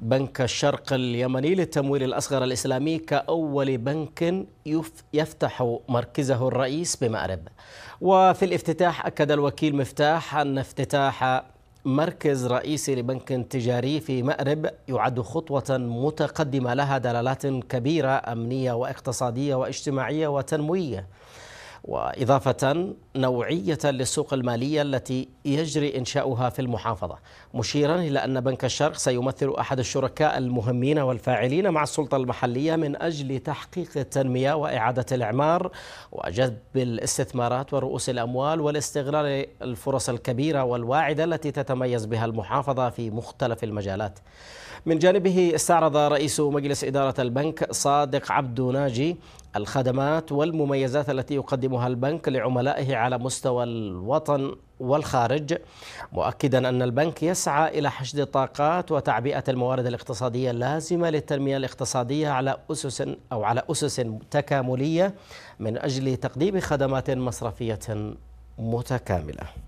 بنك الشرق اليمني للتمويل الأصغر الإسلامي كأول بنك يفتح مركزه الرئيس بمأرب وفي الافتتاح أكد الوكيل مفتاح أن افتتاح مركز رئيسي لبنك تجاري في مأرب يعد خطوة متقدمة لها دلالات كبيرة أمنية واقتصادية واجتماعية وتنموية وإضافة نوعية للسوق المالية التي يجري إنشاؤها في المحافظة مشيرا إلى أن بنك الشرق سيمثل أحد الشركاء المهمين والفاعلين مع السلطة المحلية من أجل تحقيق التنمية وإعادة الإعمار وجذب الاستثمارات ورؤوس الأموال والاستغلال الفرص الكبيرة والواعدة التي تتميز بها المحافظة في مختلف المجالات من جانبه استعرض رئيس مجلس إدارة البنك صادق عبد ناجي الخدمات والمميزات التي يقدمها البنك لعملائه على مستوى الوطن والخارج مؤكدا أن البنك يسعى إلى حشد الطاقات وتعبئة الموارد الاقتصادية اللازمة للتنمية الاقتصادية على أسس أو على أسس تكاملية من أجل تقديم خدمات مصرفية متكاملة